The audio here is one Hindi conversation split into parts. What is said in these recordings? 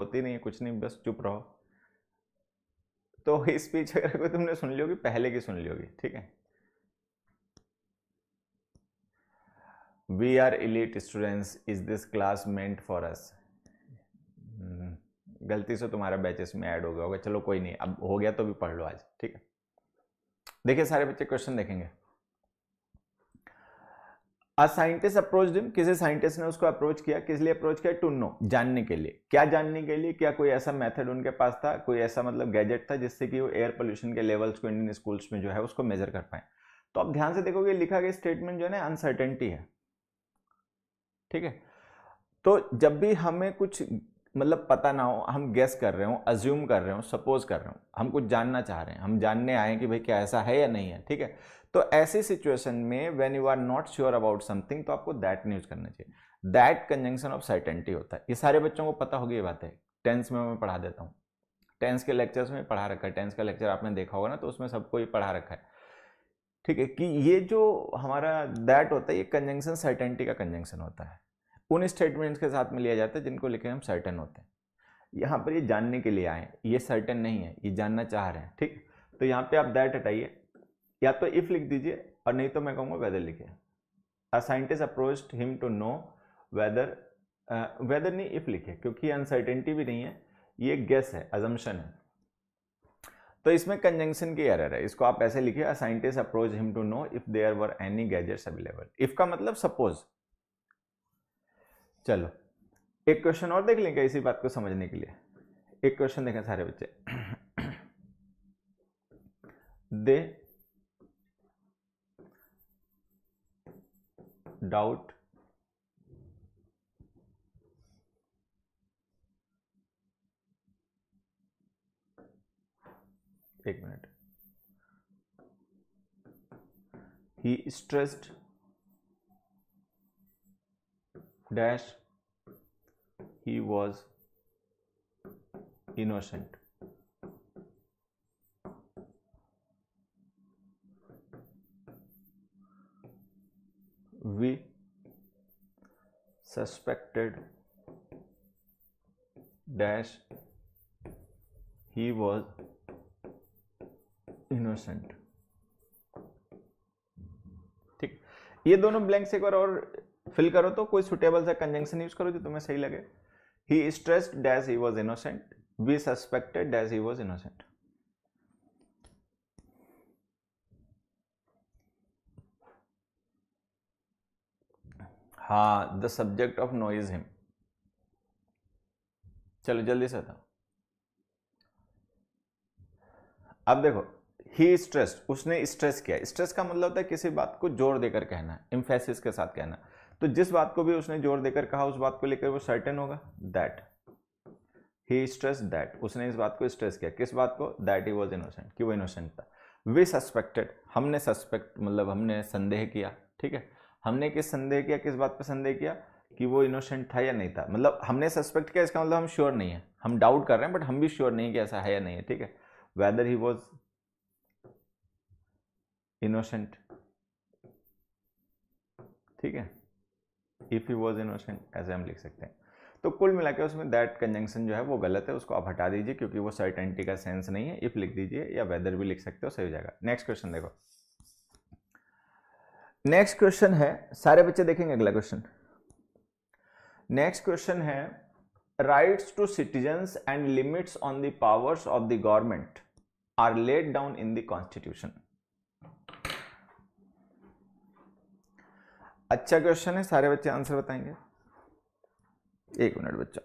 होती नहीं है कुछ नहीं बस चुप रहो तो ये स्पीच अगर कोई तुमने सुन ली होगी पहले की सुन ली होगी ठीक है we are elite students is this class meant for us गलती से तुम्हारा बैचेस में ऐड हो गया होगा चलो कोई नहीं अब हो गया तो भी पढ़ लो आज ठीक है देखिए सारे बच्चे क्वेश्चन देखेंगे साइंटिस्ट अप्रोच दिम किसी साइंटिस्ट ने उसको अप्रोच किया किस लिए अप्रोच किया टू नो जानने के लिए क्या जानने के लिए क्या कोई ऐसा मेथड उनके पास था कोई ऐसा मतलब गैजेट था जिससे कि वो एयर पोल्यूशन के लेवल्स को इंडियन स्कूल्स में जो है उसको मेजर कर पाए तो आप ध्यान से देखोगे लिखा गया स्टेटमेंट जो है ना अनसर्टेनिटी है ठीक है तो जब भी हमें कुछ मतलब पता ना हो हम गैस कर रहे हो अज्यूम कर रहे हो सपोज कर रहे हो हम कुछ जानना चाह रहे हैं हम जानने आए हैं कि भाई क्या ऐसा है या नहीं है ठीक है तो ऐसी सिचुएशन में when you are not sure about something तो आपको दैट नहीं यूज़ करना चाहिए दैट कंजंक्शन ऑफ सर्टेनिटी होता है ये सारे बच्चों को पता होगी ये बात है टेंस में मैं पढ़ा देता हूँ टेंस के लेक्चर्स में पढ़ा रखा है टेंस का लेक्चर आपने देखा होगा ना तो उसमें सबको ये पढ़ा रखा है ठीक है कि ये जो हमारा दैट होता है ये कंजंक्शन सर्टेनिटी का कंजंक्शन होता है उन स्टेटमेंट्स के साथ में लिया जाता है जिनको लेकर हम सर्टन होते हैं यहाँ पर ये जानने के लिए आए ये सर्टन नहीं है ये जानना चाह रहे हैं ठीक तो यहाँ पे आप दैट हटाइए या तो इफ़ लिख दीजिए और नहीं तो मैं कहूँगा वेदर लिखिए a scientist approach him to know whether whether नहीं इफ़ लिखे क्योंकि अनसर्टेनिटी भी नहीं है ये गेस है अजम्पन है तो इसमें कंजंक्शन की एरर है इसको आप ऐसे लिखिए a scientist approach him to know if there were any gadgets available if का मतलब सपोज़ चलो एक क्वेश्चन और देख लेंगे इसी बात को समझने के लिए एक क्वेश्चन देखें सारे बच्चे दे डाउट एक minute he stressed dash he was innocent we suspected dash he was innocent ठीक ये दोनों ब्लैंक्स एक बार और फिल करो तो कोई सुटेबल सा कंजंक्शन यूज करो जो तुम्हें सही लगे he stressed dash he was innocent we suspected dash he was innocent हा the subject of no is him चलो जल्दी से था अब देखो ही स्ट्रेस उसने स्ट्रेस किया स्ट्रेस का मतलब होता है किसी बात को जोर देकर कहना इम्फेसिस के साथ कहना तो जिस बात को भी उसने जोर देकर कहा उस बात को लेकर वो सर्टेन होगा दैट ही स्ट्रेस दैट उसने इस बात को स्ट्रेस किया किस बात को दैट ही वॉज इनोसेंट कि वो इनोसेंट था वी सस्पेक्टेड हमने सस्पेक्ट मतलब हमने संदेह किया ठीक है हमने किस संदेह किया किस बात पर संदेह किया कि वो इनोसेंट था या नहीं था मतलब हमने सस्पेक्ट किया इसका मतलब हम श्योर नहीं है हम डाउट कर रहे हैं बट हम भी श्योर नहीं कि ऐसा है या नहीं है ठीक है वेदर ही वॉज इनोसेंट ठीक है इफ़ ही वॉज इनोसेंट ऐसे हम लिख सकते हैं तो कुल मिला के उसमें दैट कंजंक्शन जो है वो गलत है उसको आप हटा दीजिए क्योंकि वो सर्टेनिटी का सेंस नहीं है इफ़ लिख दीजिए या वेदर भी लिख सकते हो सही हो जाएगा नेक्स्ट क्वेश्चन देखो नेक्स्ट क्वेश्चन है सारे बच्चे देखेंगे अगला क्वेश्चन नेक्स्ट क्वेश्चन है rights to citizens and limits on the powers of the government are laid down in the constitution अच्छा क्वेश्चन है सारे बच्चे आंसर बताएंगे एक मिनट बच्चा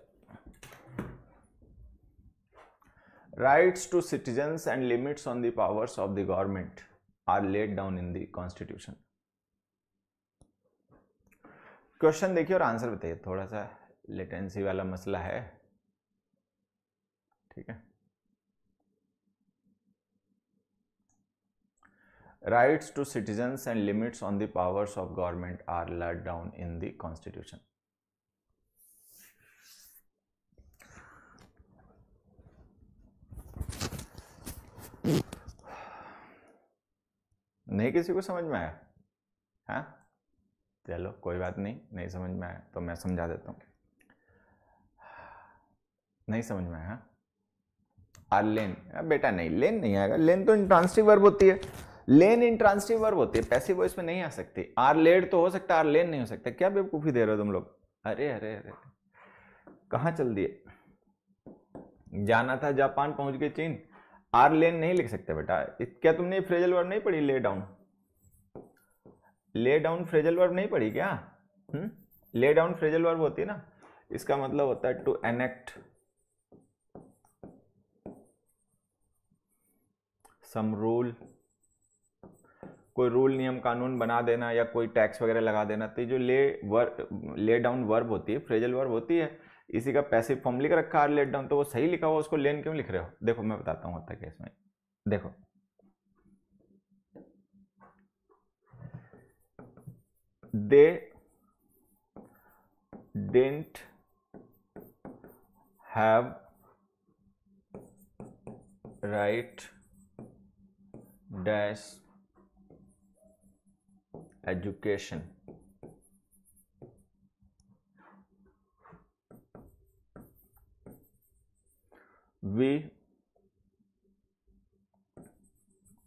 rights to citizen and limits on the powers of the government are laid down in the constitution question देखिए और आंसर बताइए थोड़ा सा लेटेंसी वाला मसला है ठीक है rights to citizens and limits on the powers of government are laid down in the constitution नहीं किसी को समझ में आया हाँ चलो कोई बात नहीं नहीं समझ में आया तो मैं समझा देता हूँ नहीं समझ में आया आर लेन बेटा नहीं लेन नहीं आएगा लेन तो इंट्रांसिटिव वर्ब होती है लेन इंट्रांसिटिव वर्ब होते हैं पैसिव वॉइस में नहीं आ सकते आर लेड तो हो सकता आर लेन नहीं हो सकता क्या बेवकूफ़ी दे रहे हो तुम लोग अरे अरे अरे कहाँ चल दिए जाना था जापान पहुंच गए चीन आर लेन नहीं लिख सकते बेटा क्या तुमने फ्रेजल वर्ब नहीं पढ़ी lay down lay down phrasal verb नहीं पढ़ी क्या हम्म? ले डाउन फ्रेजल वर्ब होती है ना इसका मतलब होता है टू एनेक्ट सम रूल कोई रूल नियम कानून बना देना या कोई टैक्स वगैरह लगा देना तो ये जो ले वर्ब ले डाउन वर्ब होती है फ्रेजल वर्ब होती है इसी का पैसिव फॉर्म लिख रखा है लेट डाउन तो वो सही लिखा हुआ उसको लेन क्यों लिख रहे हो देखो मैं बताता हूँ होता केस में देखो they didn't have right dash education we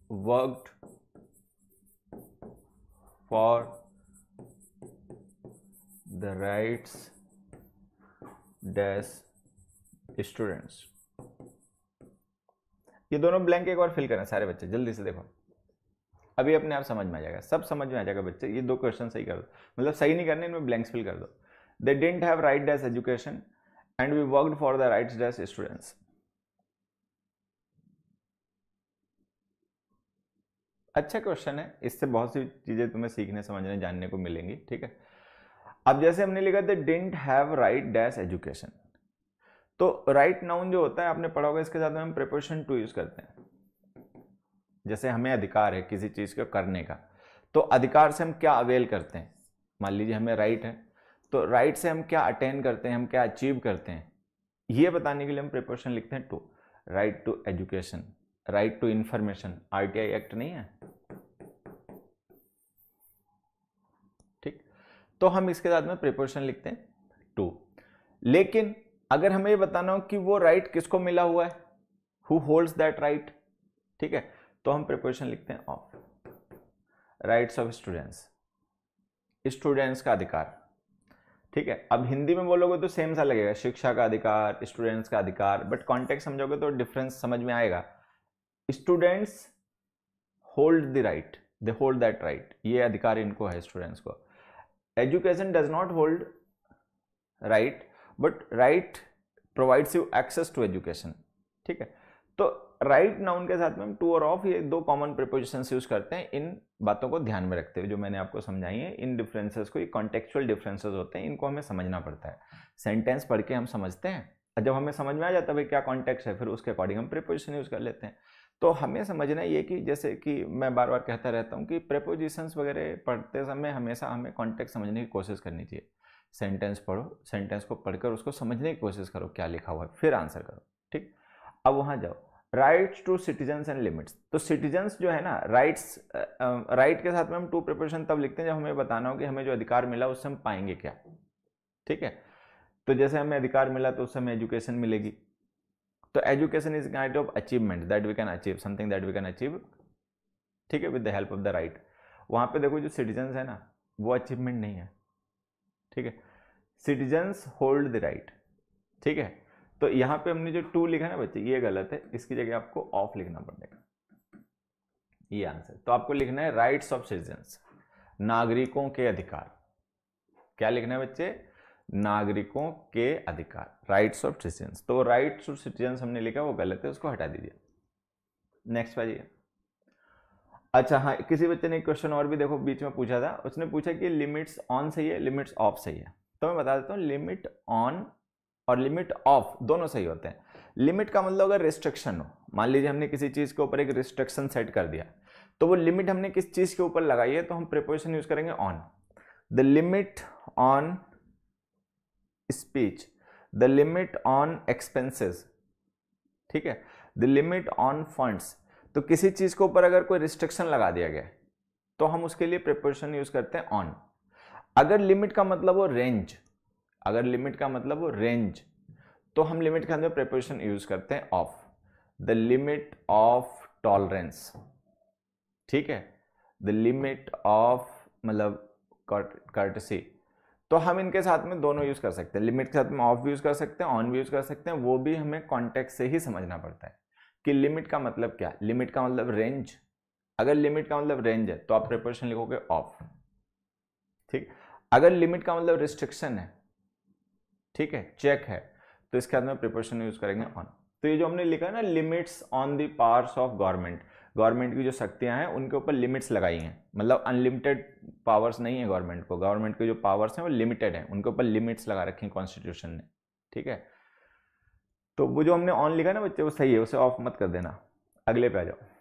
worked for the rights dash students ये दोनों ब्लैंक एक बार फिल करें सारे बच्चे जल्दी से देखो अभी अपने आप समझ में आ जाएगा सब समझ में आ जाएगा बच्चे ये दो क्वेश्चन सही कर दो मतलब सही नहीं करने इनमें ब्लैंक्स फिल कर दो they didn't have right dash education and we worked for the right dash students अच्छा क्वेश्चन है इससे बहुत सी चीज़ें तुम्हें सीखने समझने जानने को मिलेंगी ठीक है अब जैसे हमने लिखा they didn't have right dash education तो राइट right नाउन जो होता है आपने पढ़ा होगा इसके साथ में हम प्रिपोजिशन टू यूज़ करते हैं जैसे हमें अधिकार है किसी चीज़ को करने का तो अधिकार से हम क्या अवेल करते हैं मान लीजिए हमें राइट है तो राइट से हम क्या अटेन करते हैं हम क्या अचीव करते हैं ये बताने के लिए हम प्रिपोर्शन लिखते हैं to right to education right to information R act नहीं है ठीक तो हम इसके साथ में प्रिपोर्शन लिखते हैं टू लेकिन अगर हमें ये बताना हो कि वो राइट right किसको मिला हुआ है हु होल्ड्स दैट राइट ठीक है तो हम प्रिपोजिशन लिखते हैं of rights of students students का अधिकार ठीक है अब हिंदी में बोलोगे तो सेम सा लगेगा शिक्षा का अधिकार स्टूडेंट्स का अधिकार बट कॉन्टेक्ट समझोगे तो डिफरेंस समझ में आएगा students hold the right they hold that right ये अधिकार इनको है स्टूडेंट्स को education does not hold right but right provides you access to education ठीक है तो राइट right नाउन के साथ में हम टू और ऑफ ये दो कॉमन प्रपोजिशंस यूज करते हैं इन बातों को ध्यान में रखते हुए जो मैंने आपको समझाई है इन डिफरेंसेस को ये कॉन्टेक्चुअल डिफरेंसेस होते हैं इनको हमें समझना पड़ता है सेंटेंस पढ़ के हम समझते हैं जब हमें समझ में आ जाता है भाई क्या कॉन्टेक्स्ट है फिर उसके अकॉर्डिंग हम प्रिपोजिशन यूज़ कर लेते हैं तो हमें समझना ये कि जैसे कि मैं बार बार कहता रहता हूँ कि प्रपोजिशंस वगैरह पढ़ते समय हमेशा हमें कॉन्टेक्ट समझने की कोशिश करनी चाहिए सेंटेंस पढ़ो सेंटेंस को पढ़कर उसको समझने की कोशिश करो क्या लिखा हुआ है फिर आंसर करो ठीक अब वहां जाओ rights to citizens and limits तो सिटीजन्स जो है ना राइट्स राइट के साथ में हम टू प्रिपरेशन तब लिखते हैं जब हमें बताना हो कि हमें जो अधिकार मिला उससे हम पाएंगे क्या ठीक है तो जैसे हमें अधिकार मिला तो उससे हमें एजुकेशन मिलेगी तो education is kind of achievement that we can achieve something that we can achieve ठीक है with the help of the right वहां पे देखो जो सिटीजन्स है ना वो अचीवमेंट नहीं है ठीक है सिटीजन्स होल्ड द राइट ठीक है तो यहां पे हमने जो टू लिखा ना बच्चे ये गलत है इसकी जगह आपको ऑफ लिखना पड़ेगा ये आंसर तो आपको लिखना है राइट्स ऑफ सिटीजन्स नागरिकों के अधिकार क्या लिखना है बच्चे नागरिकों के अधिकार राइट्स ऑफ सिटीजन्स तो राइट्स ऑफ सिटीजन्स हमने लिखा वो गलत है उसको हटा दीजिए नेक्स्ट भाजिए अच्छा हाँ किसी बच्चे ने क्वेश्चन और भी देखो बीच में पूछा था उसने पूछा कि लिमिट्स ऑन सही है लिमिट्स ऑफ सही है तो मैं बता देता हूँ लिमिट ऑन और लिमिट ऑफ दोनों सही होते हैं लिमिट का मतलब अगर रिस्ट्रिक्शन हो मान लीजिए हमने किसी चीज़ के ऊपर एक रिस्ट्रिक्शन सेट कर दिया तो वो लिमिट हमने किस चीज़ के ऊपर लगाई है तो हम प्रिपोजिशन यूज़ करेंगे on the limit on speech the limit on expenses ठीक है द लिमिट ऑन फंड्स तो किसी चीज़ के ऊपर अगर कोई रिस्ट्रिक्शन लगा दिया गया तो हम उसके लिए प्रिपोजिशन यूज़ करते हैं ऑन अगर लिमिट का मतलब हो रेंज अगर लिमिट का मतलब वो रेंज तो हम लिमिट के अंदर प्रिपोजिशन यूज करते हैं of the limit of tolerance ठीक है द लिमिट ऑफ मतलब कर्टसी तो हम इनके साथ में दोनों यूज़ कर सकते हैं लिमिट के साथ में ऑफ भी यूज़ कर सकते हैं ऑन भी यूज़ कर सकते हैं वो भी हमें कॉन्टेक्ट से ही समझना पड़ता है कि लिमिट का मतलब क्या लिमिट का मतलब रेंज अगर लिमिट का मतलब रेंज है तो आप प्रिपोजिशन लिखोगे ऑफ ठीक अगर लिमिट का मतलब रिस्ट्रिक्शन है ठीक है चेक है तो इसके अंदर प्रिपरेशन यूज करेंगे ऑन तो ये जो हमने लिखा है ना limits on the powers of government government की जो शक्तियां हैं उनके ऊपर लिमिट्स लगाई हैं मतलब अनलिमिटेड पावर्स नहीं है गवर्नमेंट को गवर्नमेंट के जो पावर्स हैं वो लिमिटेड हैं उनके ऊपर लिमिट्स लगा रखी हैं कॉन्स्टिट्यूशन ने ठीक है तो वो जो हमने ऑन लिखा ना बच्चे वो सही है उसे ऑफ मत कर देना अगले पे आ जाओ